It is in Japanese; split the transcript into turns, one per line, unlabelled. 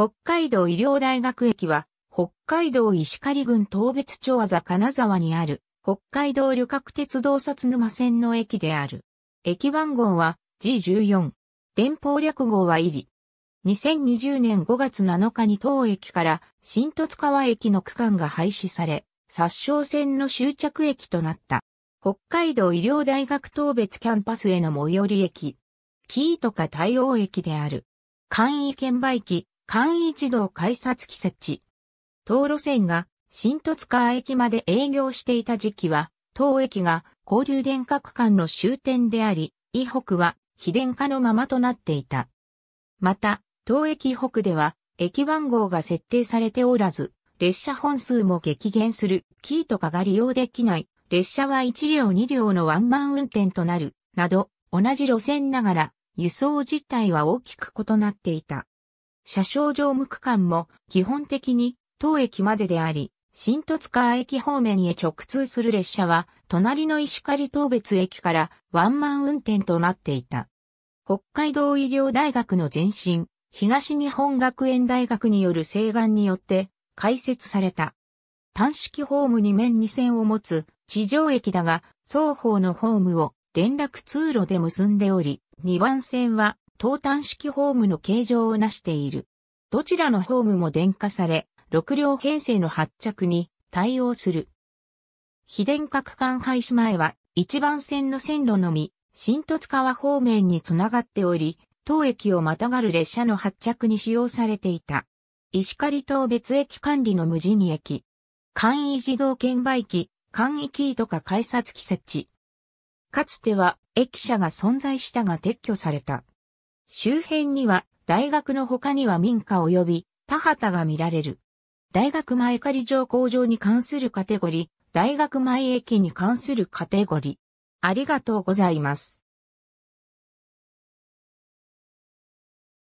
北海道医療大学駅は、北海道石狩郡東別町ざ金沢にある、北海道旅客鉄道札沼線の駅である。駅番号は G14。電報略号は入り。2020年5月7日に当駅から新十津川駅の区間が廃止され、殺傷線の終着駅となった。北海道医療大学東別キャンパスへの最寄り駅。キートか対応駅である。簡易券売機、簡易自動改札機設置。東路線が新戸塚駅まで営業していた時期は、当駅が交流電化区間の終点であり、伊北は非電化のままとなっていた。また、当駅北では駅番号が設定されておらず、列車本数も激減する、キーとかが利用できない、列車は1両2両のワンマン運転となる、など、同じ路線ながら、輸送実態は大きく異なっていた。車掌乗務区間も基本的に当駅までであり、新戸塚駅方面へ直通する列車は、隣の石狩東別駅からワンマン運転となっていた。北海道医療大学の前身、東日本学園大学による請願によって開設された。単式ホーム2面2線を持つ地上駅だが、双方のホームを連絡通路で結んでおり、2番線は東端式ホームの形状を成している。どちらのホームも電化され、6両編成の発着に対応する。非電化区間廃止前は、一番線の線路のみ、新十津川方面につながっており、当駅をまたがる列車の発着に使用されていた。石狩島別駅管理の無人駅。簡易自動券売機、簡易キーとか改札機設置。かつては駅舎が存在したが撤去された。周辺には大学の他には民家及び田畑が見られる。大学前仮上工場に関するカテゴリー、大学前駅に関するカテゴリー。ありがとうございます。